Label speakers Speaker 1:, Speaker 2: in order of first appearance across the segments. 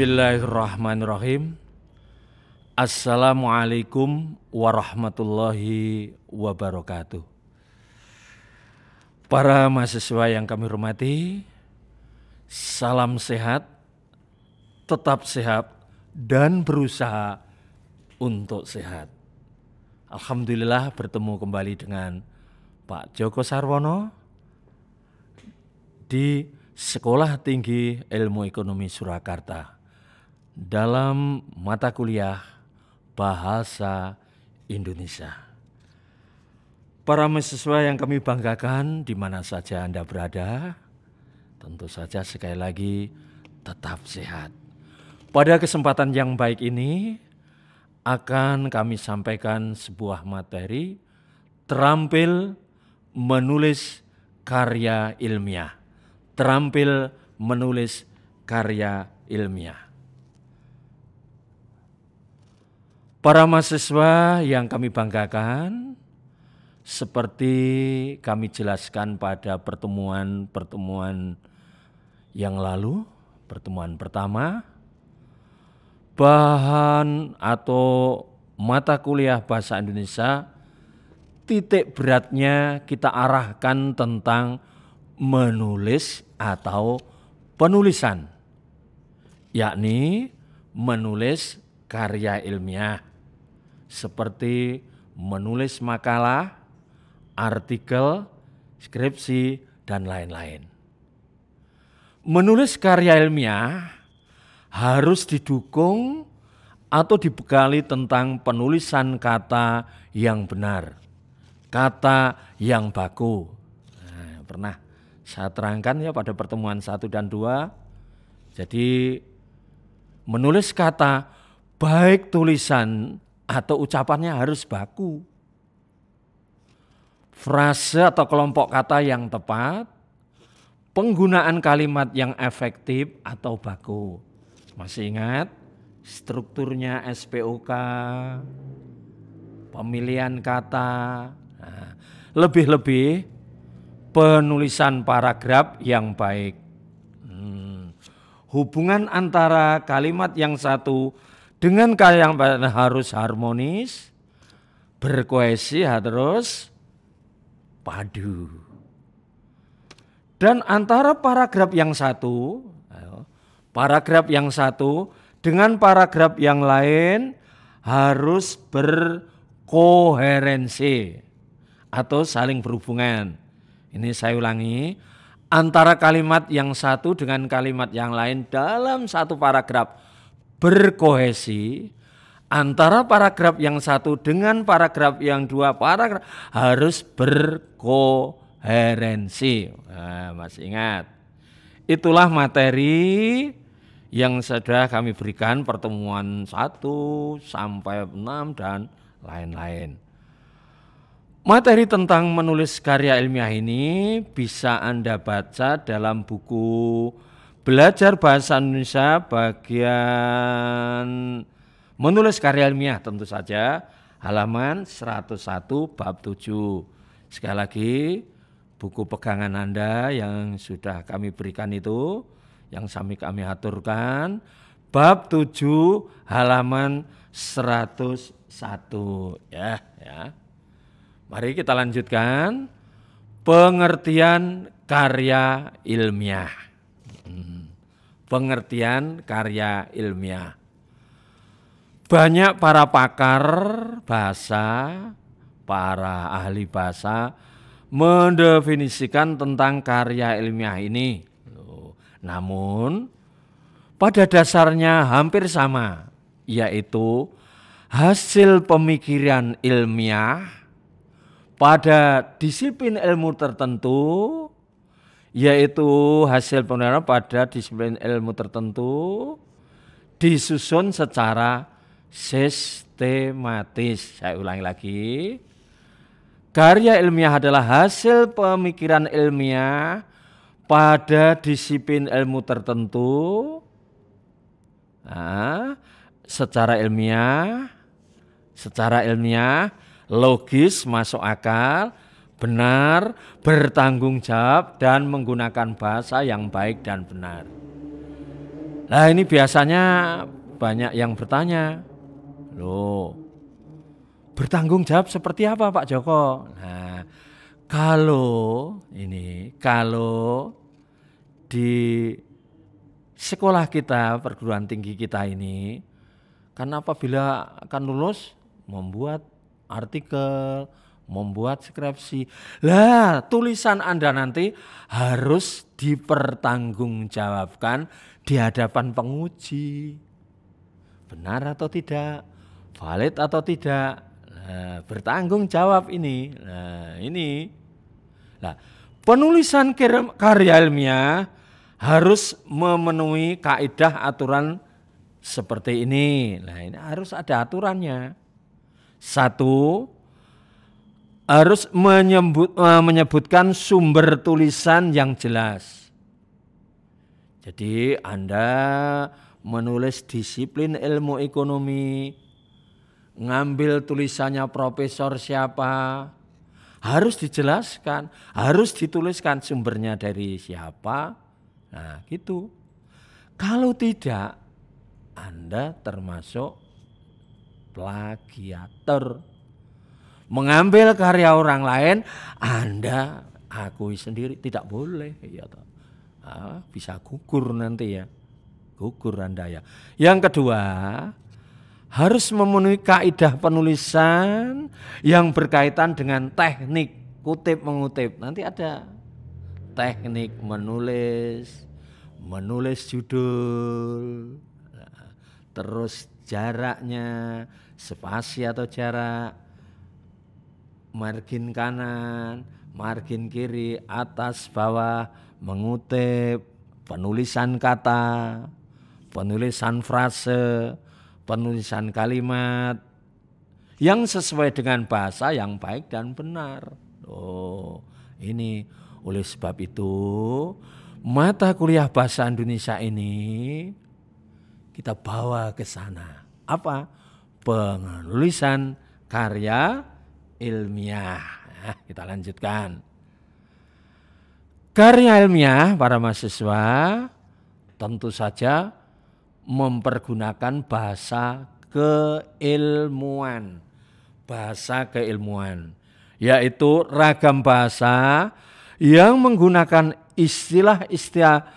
Speaker 1: Bismillahirrahmanirrahim. Assalamualaikum warahmatullahi wabarakatuh. Para mahasiswa yang kami hormati, salam sehat, tetap sehat, dan berusaha untuk sehat. Alhamdulillah bertemu kembali dengan Pak Joko Sarwono di Sekolah Tinggi Ilmu Ekonomi Surakarta dalam mata kuliah Bahasa Indonesia. Para mahasiswa yang kami banggakan di mana saja Anda berada, tentu saja sekali lagi tetap sehat. Pada kesempatan yang baik ini akan kami sampaikan sebuah materi terampil menulis karya ilmiah. Terampil menulis karya ilmiah. Para mahasiswa yang kami banggakan, seperti kami jelaskan pada pertemuan-pertemuan yang lalu, pertemuan pertama, bahan atau mata kuliah bahasa Indonesia titik beratnya kita arahkan tentang menulis atau penulisan, yakni menulis karya ilmiah seperti menulis makalah, artikel, skripsi, dan lain-lain. Menulis karya ilmiah harus didukung atau dibekali tentang penulisan kata yang benar, kata yang baku. Nah, pernah saya terangkan ya pada pertemuan satu dan dua. Jadi menulis kata baik tulisan atau ucapannya harus baku. Frase atau kelompok kata yang tepat, penggunaan kalimat yang efektif atau baku. Masih ingat strukturnya SPOK, pemilihan kata, nah, lebih-lebih penulisan paragraf yang baik. Hmm. Hubungan antara kalimat yang satu dengan kalian yang harus harmonis, berkoesi harus padu. Dan antara paragraf yang satu, paragraf yang satu dengan paragraf yang lain harus berkoherensi atau saling berhubungan. Ini saya ulangi, antara kalimat yang satu dengan kalimat yang lain dalam satu paragraf berkohesi antara paragraf yang satu dengan paragraf yang dua paragraf harus berkoherensi. Nah, masih ingat? Itulah materi yang sudah kami berikan pertemuan satu sampai enam dan lain-lain. Materi tentang menulis karya ilmiah ini bisa Anda baca dalam buku Belajar bahasa Indonesia bagian menulis karya ilmiah tentu saja halaman 101 bab 7. Sekali lagi buku pegangan Anda yang sudah kami berikan itu yang kami kami aturkan bab 7 halaman 101 ya ya. Mari kita lanjutkan pengertian karya ilmiah. Pengertian karya ilmiah. Banyak para pakar bahasa, para ahli bahasa mendefinisikan tentang karya ilmiah ini. Namun pada dasarnya hampir sama, yaitu hasil pemikiran ilmiah pada disiplin ilmu tertentu yaitu hasil penelitian pada disiplin ilmu tertentu disusun secara sistematis. Saya ulangi lagi. Karya ilmiah adalah hasil pemikiran ilmiah pada disiplin ilmu tertentu nah, secara ilmiah secara ilmiah logis masuk akal benar, bertanggung jawab, dan menggunakan bahasa yang baik dan benar. Nah ini biasanya banyak yang bertanya, loh bertanggung jawab seperti apa Pak Joko? Nah kalau ini kalau di sekolah kita perguruan tinggi kita ini karena apabila akan lulus membuat artikel membuat skripsi. Lah, tulisan Anda nanti harus dipertanggungjawabkan di hadapan penguji. Benar atau tidak? Valid atau tidak? Nah, bertanggung jawab ini. Nah, ini. Nah, penulisan karya ilmiah harus memenuhi kaidah aturan seperti ini. Nah, ini harus ada aturannya. Satu, harus menyebut, eh, menyebutkan sumber tulisan yang jelas. Jadi Anda menulis disiplin ilmu ekonomi, ngambil tulisannya profesor siapa, harus dijelaskan, harus dituliskan sumbernya dari siapa. Nah, gitu. Kalau tidak, Anda termasuk plagiator mengambil karya orang lain Anda akui sendiri tidak boleh ya toh. Ah, bisa gugur nanti ya gugur Anda ya yang kedua harus memenuhi kaidah penulisan yang berkaitan dengan teknik kutip mengutip nanti ada teknik menulis menulis judul terus jaraknya spasi atau jarak margin kanan, margin kiri, atas, bawah, mengutip, penulisan kata, penulisan frase, penulisan kalimat yang sesuai dengan bahasa yang baik dan benar. Oh, ini oleh sebab itu mata kuliah bahasa Indonesia ini kita bawa ke sana. Apa? Penulisan karya ilmiah. Nah, kita lanjutkan. Karya ilmiah para mahasiswa tentu saja mempergunakan bahasa keilmuan. Bahasa keilmuan yaitu ragam bahasa yang menggunakan istilah-istilah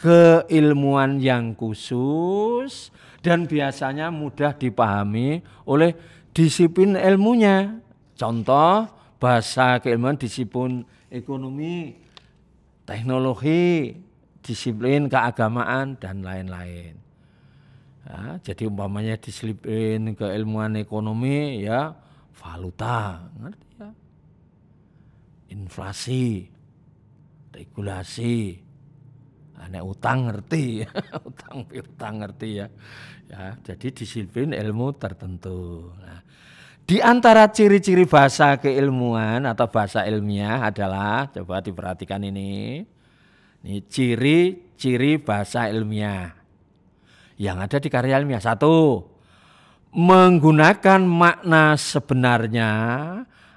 Speaker 1: keilmuan yang khusus dan biasanya mudah dipahami oleh disiplin ilmunya. Contoh bahasa keilmuan disiplin ekonomi, teknologi, disiplin keagamaan dan lain-lain. Ya, jadi umpamanya disiplin keilmuan ekonomi ya valuta, ngerti ya? Inflasi, regulasi, aneh utang ngerti, ya. utang piutang ngerti ya. Ya, jadi disiplin ilmu tertentu. Nah, di antara ciri-ciri bahasa keilmuan atau bahasa ilmiah adalah coba diperhatikan ini. Ini ciri-ciri bahasa ilmiah yang ada di karya ilmiah. Satu, menggunakan makna sebenarnya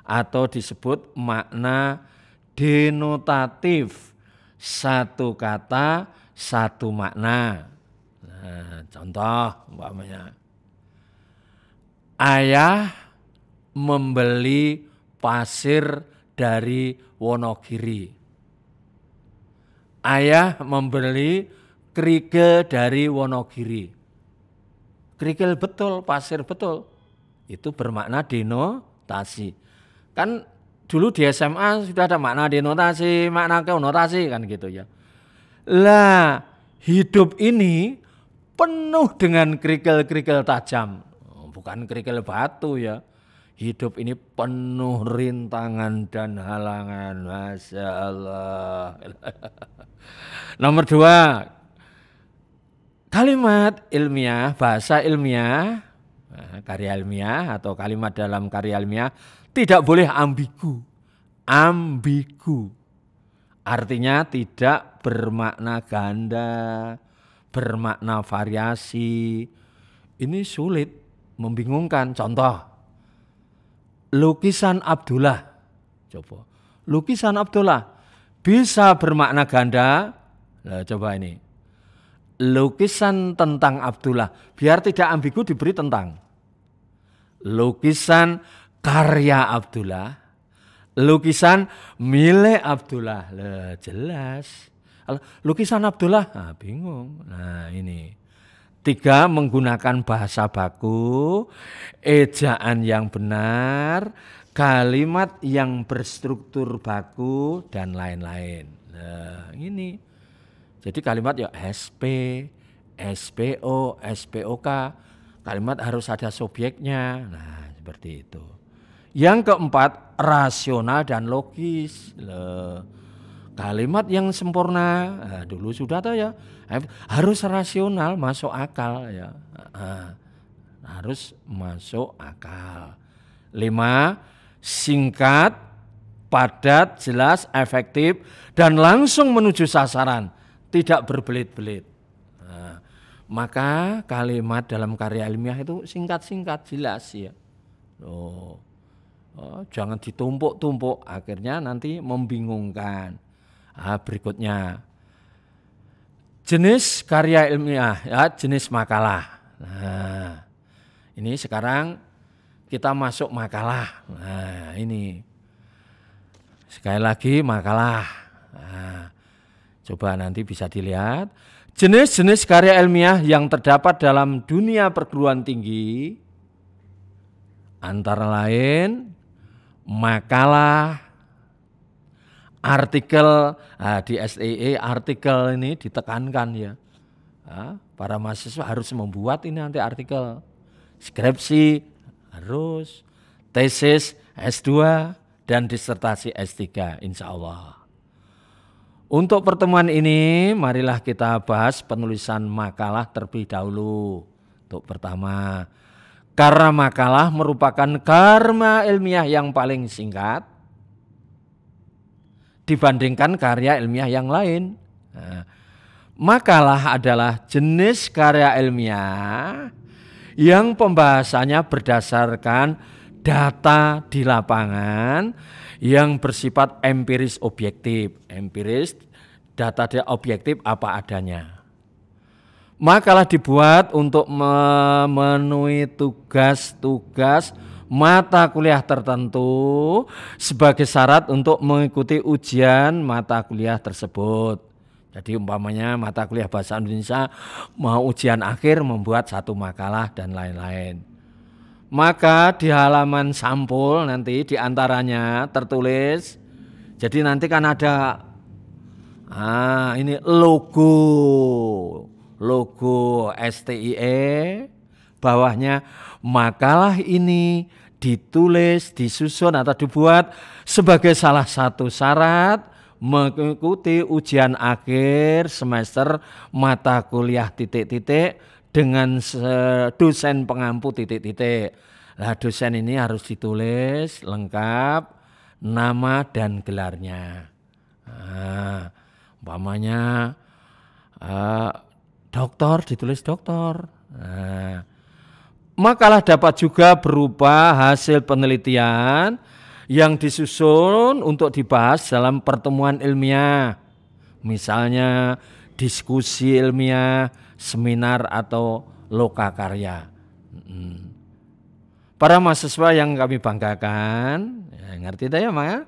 Speaker 1: atau disebut makna denotatif. Satu kata, satu makna. Nah, contoh umpamanya. Ayah membeli pasir dari Wonogiri. Ayah membeli kerikil dari Wonogiri. Kerikil betul, pasir betul. Itu bermakna denotasi. Kan dulu di SMA sudah ada makna denotasi, makna konotasi kan gitu ya. Lah, hidup ini penuh dengan kerikil-kerikil tajam. Oh, bukan kerikil batu ya. Hidup ini penuh rintangan dan halangan. Masya Allah. Nomor dua, kalimat ilmiah, bahasa ilmiah, nah, karya ilmiah atau kalimat dalam karya ilmiah tidak boleh ambigu. Ambigu. Artinya tidak bermakna ganda, bermakna variasi. Ini sulit, membingungkan. Contoh, lukisan Abdullah. Coba. Lukisan Abdullah bisa bermakna ganda. Nah, coba ini. Lukisan tentang Abdullah. Biar tidak ambigu diberi tentang. Lukisan karya Abdullah. Lukisan milik Abdullah. Lah, jelas. Lukisan Abdullah, nah, bingung. Nah, ini. Tiga, menggunakan bahasa baku, ejaan yang benar, kalimat yang berstruktur baku, dan lain-lain. Nah, ini. Jadi kalimat ya SP, SPO, SPOK. Kalimat harus ada subjeknya. Nah, seperti itu. Yang keempat, rasional dan logis. Loh kalimat yang sempurna nah, dulu sudah tahu ya harus rasional masuk akal ya nah, harus masuk akal lima singkat padat jelas efektif dan langsung menuju sasaran tidak berbelit-belit nah, maka kalimat dalam karya ilmiah itu singkat-singkat jelas ya oh, oh jangan ditumpuk-tumpuk akhirnya nanti membingungkan Nah, berikutnya jenis karya ilmiah, ya, jenis makalah. Nah, ini sekarang kita masuk makalah. Nah, ini sekali lagi makalah. Nah, coba nanti bisa dilihat jenis-jenis karya ilmiah yang terdapat dalam dunia perguruan tinggi antara lain makalah, artikel nah, di SEE e artikel ini ditekankan ya nah, para mahasiswa harus membuat ini nanti artikel skripsi harus tesis S2 dan disertasi S3 insya Allah untuk pertemuan ini marilah kita bahas penulisan makalah terlebih dahulu untuk pertama karena makalah merupakan karma ilmiah yang paling singkat dibandingkan karya ilmiah yang lain. Nah, makalah adalah jenis karya ilmiah yang pembahasannya berdasarkan data di lapangan yang bersifat empiris objektif. Empiris data dia objektif apa adanya. Makalah dibuat untuk memenuhi tugas-tugas mata kuliah tertentu sebagai syarat untuk mengikuti ujian mata kuliah tersebut. Jadi umpamanya mata kuliah bahasa Indonesia mau ujian akhir membuat satu makalah dan lain-lain. Maka di halaman sampul nanti diantaranya tertulis. Jadi nanti kan ada ah ini logo logo STIE bawahnya makalah ini ditulis, disusun atau dibuat sebagai salah satu syarat mengikuti ujian akhir semester mata kuliah titik-titik dengan dosen pengampu titik-titik. Nah, dosen ini harus ditulis lengkap nama dan gelarnya. Nah, umpamanya uh, ah, dokter ditulis dokter, makalah dapat juga berupa hasil penelitian yang disusun untuk dibahas dalam pertemuan ilmiah. Misalnya diskusi ilmiah, seminar atau loka karya. Para mahasiswa yang kami banggakan, ya, ngerti tidak ya, Maya?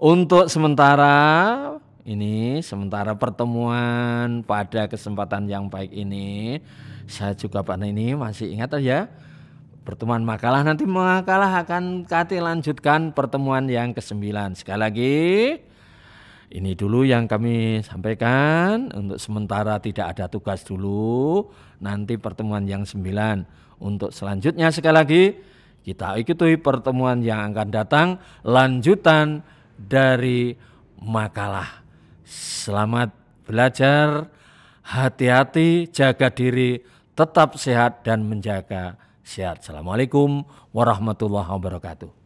Speaker 1: Untuk sementara ini sementara pertemuan pada kesempatan yang baik ini saya juga pada ini masih ingat ya pertemuan makalah nanti makalah akan kati lanjutkan pertemuan yang kesembilan sekali lagi ini dulu yang kami sampaikan untuk sementara tidak ada tugas dulu nanti pertemuan yang sembilan untuk selanjutnya sekali lagi kita ikuti pertemuan yang akan datang lanjutan dari makalah selamat belajar hati-hati jaga diri tetap sehat dan menjaga sehat. Assalamualaikum warahmatullahi wabarakatuh.